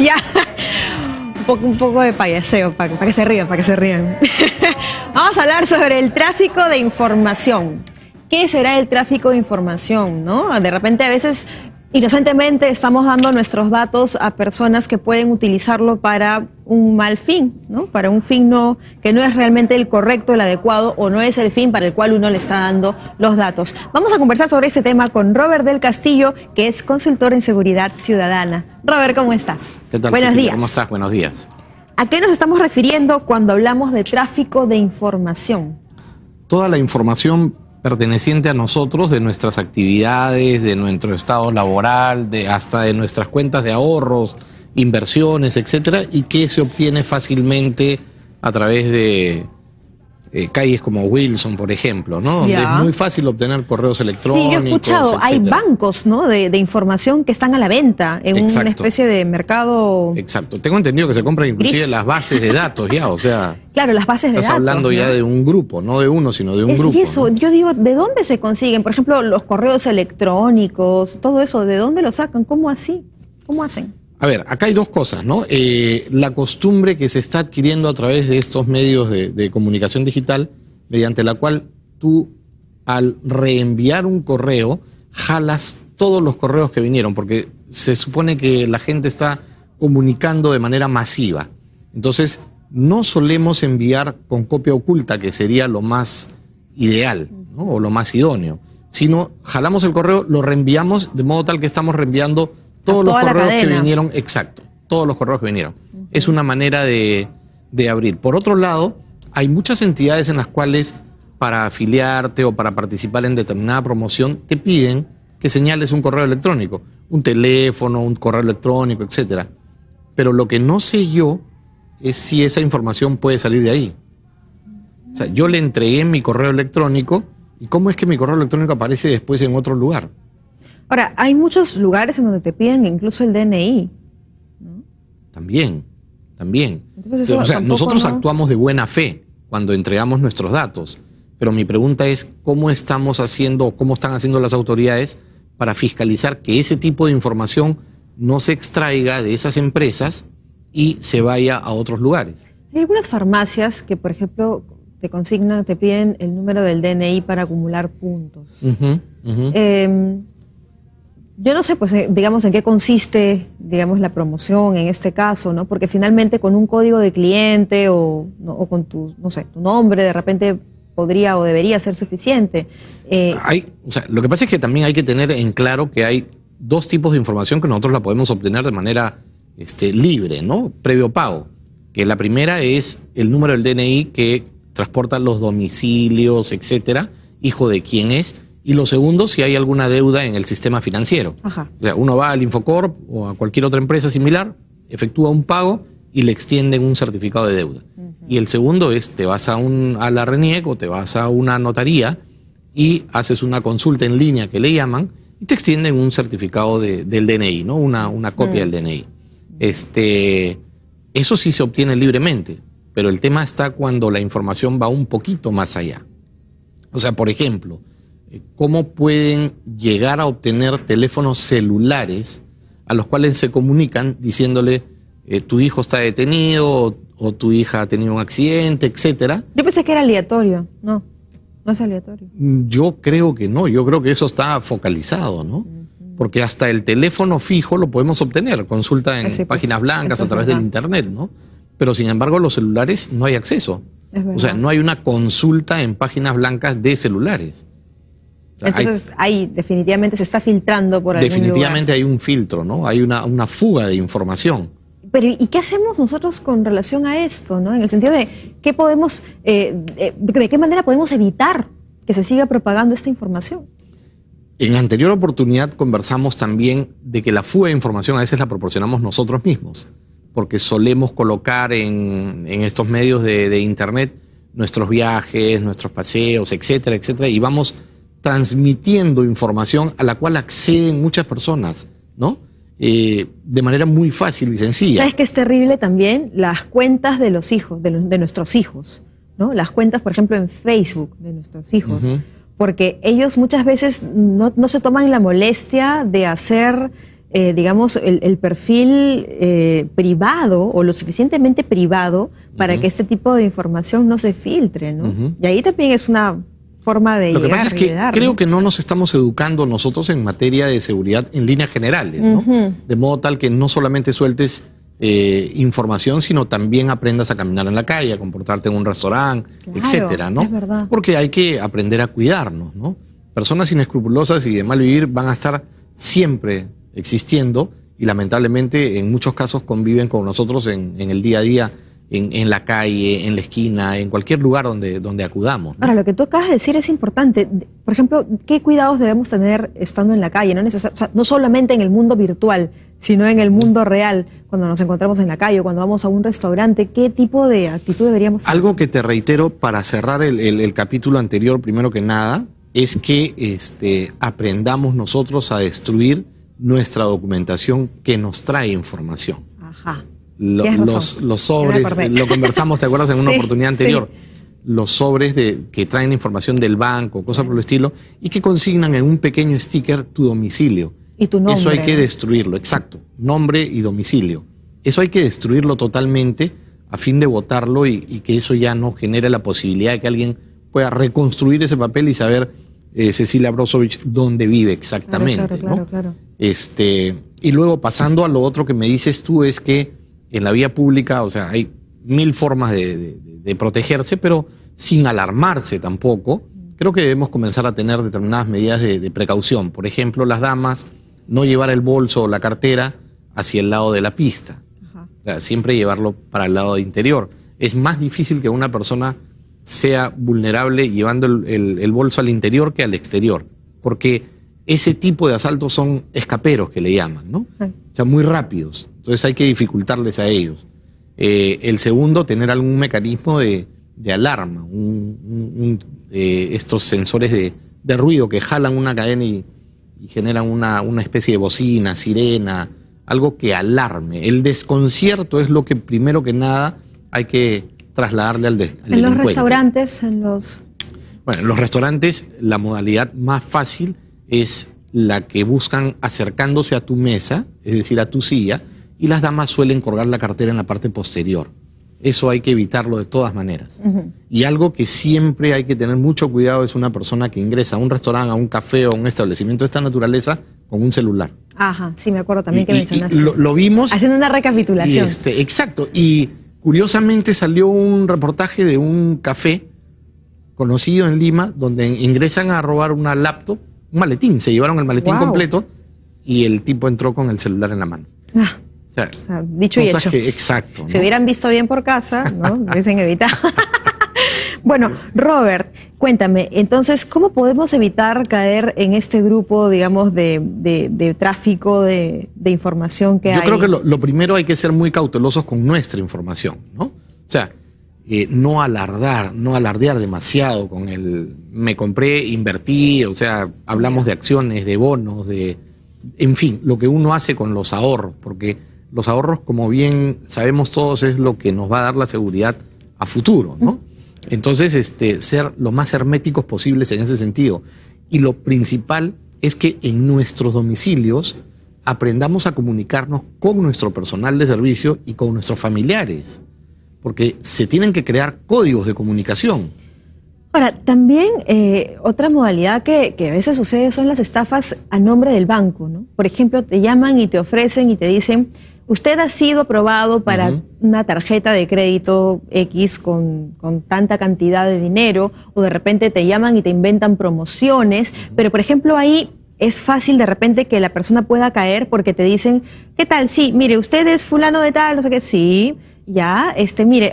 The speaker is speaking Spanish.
ya. Un poco, un poco de payaseo, para, para que se rían, para que se rían. Vamos a hablar sobre el tráfico de información. ¿Qué será el tráfico de información? ¿no? De repente a veces Inocentemente estamos dando nuestros datos a personas que pueden utilizarlo para un mal fin, ¿no? Para un fin no, que no es realmente el correcto, el adecuado o no es el fin para el cual uno le está dando los datos. Vamos a conversar sobre este tema con Robert del Castillo, que es consultor en seguridad ciudadana. Robert, ¿cómo estás? ¿Qué tal, Buenos días. ¿Cómo estás? Buenos días. ¿A qué nos estamos refiriendo cuando hablamos de tráfico de información? Toda la información perteneciente a nosotros, de nuestras actividades, de nuestro estado laboral, de hasta de nuestras cuentas de ahorros, inversiones, etcétera, y que se obtiene fácilmente a través de eh, calles como Wilson, por ejemplo, ¿no? Donde es muy fácil obtener correos electrónicos. Sí, yo he escuchado, hay bancos, ¿no? De, información que están a la venta en una especie de mercado. Exacto. Tengo entendido que se compran inclusive las bases de datos ya, o sea. Claro, las bases de datos. Estás hablando ya de un grupo, no de uno, sino de un grupo. Y eso, yo digo, ¿de dónde se consiguen? Por ejemplo, los correos electrónicos, todo eso, ¿de dónde lo sacan? ¿Cómo así? ¿Cómo hacen? A ver, acá hay dos cosas, ¿no? Eh, la costumbre que se está adquiriendo a través de estos medios de, de, comunicación digital, mediante la cual tú al reenviar un correo, jalas todos los correos que vinieron, porque se supone que la gente está comunicando de manera masiva. Entonces, no solemos enviar con copia oculta, que sería lo más ideal, ¿no? O lo más idóneo, sino jalamos el correo, lo reenviamos de modo tal que estamos reenviando todos los correos que vinieron, exacto, todos los correos que vinieron. Es una manera de, de abrir. Por otro lado, hay muchas entidades en las cuales para afiliarte o para participar en determinada promoción te piden que señales un correo electrónico, un teléfono, un correo electrónico, etc. Pero lo que no sé yo es si esa información puede salir de ahí. O sea, yo le entregué mi correo electrónico y cómo es que mi correo electrónico aparece después en otro lugar. Ahora, hay muchos lugares en donde te piden incluso el DNI. ¿no? También, también. o sea, nosotros actuamos de buena fe cuando entregamos nuestros datos, pero mi pregunta es cómo estamos haciendo o cómo están haciendo las autoridades para fiscalizar que ese tipo de información no se extraiga de esas empresas y se vaya a otros lugares. Hay algunas farmacias que, por ejemplo, te consignan, te piden el número del DNI para acumular puntos. Em, yo no sé, pues, eh, digamos, en qué consiste, digamos, la promoción en este caso, ¿no? Porque finalmente con un código de cliente o, con tu, no sé, tu nombre, de repente podría o debería ser suficiente. Eh, hay, o sea, lo que pasa es que también hay que tener en claro que hay dos tipos de información que nosotros la podemos obtener de manera este, libre, ¿no? Previo pago. Que la primera es el número del DNI que transporta los domicilios, etcétera, hijo de quién es y lo segundo, si hay alguna deuda en el sistema financiero. O sea, uno va al Infocorp o a cualquier otra empresa similar, efectúa un pago y le extienden un certificado de deuda. Y el segundo es, te vas a, un, a la RENIEC te vas a una notaría y haces una consulta en línea que le llaman y te extienden un certificado del DNI, ¿no? Una, una copia del DNI. Este, eso sí se obtiene libremente, pero el tema está cuando la información va un poquito más allá. O sea, por ejemplo, cómo pueden llegar a obtener teléfonos celulares a los cuales se comunican diciéndole eh, tu hijo está detenido o, tu hija ha tenido un accidente, etcétera. Yo pensé que era aleatorio, no, no es aleatorio. Mm, yo creo que no, yo creo que eso está focalizado, ¿no? Porque hasta el teléfono fijo lo podemos obtener, consulta en pues, páginas blancas a través pues, del internet, ¿no? Pero sin embargo los celulares no hay acceso. O sea, no hay una consulta en páginas blancas de celulares. Entonces ahí definitivamente se está filtrando por Definitivamente hay un filtro, ¿no? Hay una, fuga de información. Pero ¿y qué hacemos nosotros con relación a esto, ¿no? En el sentido de qué podemos, eh, eh, de, qué manera podemos evitar que se siga propagando esta información. En anterior oportunidad conversamos también de que la fuga de información a veces la proporcionamos nosotros mismos, porque solemos colocar en, estos medios de, de internet nuestros viajes, nuestros paseos, etcétera, etcétera, y vamos transmitiendo información a la cual acceden muchas personas, ¿no? Eh, de manera muy fácil y sencilla. ¿Sabes que es terrible también? Las cuentas de los hijos, de, nuestros hijos, ¿no? Las cuentas, por ejemplo, en Facebook de nuestros hijos. Porque ellos muchas veces no, se toman la molestia de hacer, eh, digamos, el, perfil eh, privado o lo suficientemente privado para que este tipo de información no se filtre, ¿no? Y ahí también es una forma de... Lo que pasa es que creo que no nos estamos educando nosotros en materia de seguridad en líneas generales, ¿no? De modo tal que no solamente sueltes eh, información, sino también aprendas a caminar en la calle, a comportarte en un restaurante, etcétera, ¿no? Porque hay que aprender a cuidarnos, ¿no? Personas inescrupulosas y de mal vivir van a estar siempre existiendo y lamentablemente en muchos casos conviven con nosotros en, en el día a día en, la calle, en la esquina, en cualquier lugar donde, donde acudamos. Ahora, lo que tú acabas de decir es importante. Por ejemplo, ¿qué cuidados debemos tener estando en la calle? No, no solamente en el mundo virtual, sino en el mundo real, cuando nos encontramos en la calle o cuando vamos a un restaurante, ¿qué tipo de actitud deberíamos tener? Algo que te reitero para cerrar el, capítulo anterior, primero que nada, es que este, aprendamos nosotros a destruir nuestra documentación que nos trae información. Ajá los, sobres, lo conversamos, ¿te acuerdas? En una oportunidad anterior. Los sobres de, que traen información del banco, cosas por el estilo, y que consignan en un pequeño sticker tu domicilio. Eso hay que destruirlo, exacto. Nombre y domicilio. Eso hay que destruirlo totalmente a fin de votarlo y, que eso ya no genere la posibilidad de que alguien pueda reconstruir ese papel y saber eh, Cecilia Brozovich dónde vive exactamente. este, y luego pasando a lo otro que me dices tú es que en la vía pública, o sea, hay mil formas de, protegerse, pero sin alarmarse tampoco. Creo que debemos comenzar a tener determinadas medidas de, precaución. Por ejemplo, las damas, no llevar el bolso o la cartera hacia el lado de la pista. siempre llevarlo para el lado interior. Es más difícil que una persona sea vulnerable llevando el bolso al interior que al exterior. Porque ese tipo de asaltos son escaperos que le llaman, ¿no? Ah. O sea, muy rápidos. Entonces hay que dificultarles a ellos. Eh, el segundo, tener algún mecanismo de, alarma, eh, estos sensores de, ruido que jalan una cadena y, generan una, especie de bocina, sirena, algo que alarme. El desconcierto es lo que primero que nada hay que trasladarle al, de, En los restaurantes, en los... Bueno, en los restaurantes la modalidad más fácil es la que buscan acercándose a tu mesa, es decir, a tu silla, y las damas suelen colgar la cartera en la parte posterior. Eso hay que evitarlo de todas maneras. Y algo que siempre hay que tener mucho cuidado es una persona que ingresa a un restaurante, a un café o a un establecimiento de esta naturaleza con un celular. Ajá, sí, me acuerdo también que mencionaste. lo, vimos. Haciendo una recapitulación. Este, exacto. Y curiosamente salió un reportaje de un café conocido en Lima donde ingresan a robar una laptop un maletín, se llevaron el maletín completo y el tipo entró con el celular en la mano. Ah, o sea, dicho y hecho. exacto. Se hubieran visto bien por casa, ¿no? Dicen evitar. bueno, Robert, cuéntame, entonces, ¿cómo podemos evitar caer en este grupo, digamos, de, de, tráfico de, de, información que hay? Yo creo que lo, lo, primero hay que ser muy cautelosos con nuestra información, ¿no? O sea, eh, no alardar, no alardear demasiado con el me compré, invertí, o sea, hablamos de acciones, de bonos, de, en fin, lo que uno hace con los ahorros, porque los ahorros, como bien sabemos todos, es lo que nos va a dar la seguridad a futuro, ¿no? Entonces, este, ser lo más herméticos posibles en ese sentido. Y lo principal es que en nuestros domicilios aprendamos a comunicarnos con nuestro personal de servicio y con nuestros familiares porque se tienen que crear códigos de comunicación. Ahora, también eh, otra modalidad que, a veces sucede son las estafas a nombre del banco, ¿no? Por ejemplo, te llaman y te ofrecen y te dicen, usted ha sido aprobado para una tarjeta de crédito X con, tanta cantidad de dinero, o de repente te llaman y te inventan promociones, pero por ejemplo ahí es fácil de repente que la persona pueda caer porque te dicen, ¿qué tal? Sí, mire, usted es fulano de tal, no sé qué, sí ya, este, mire,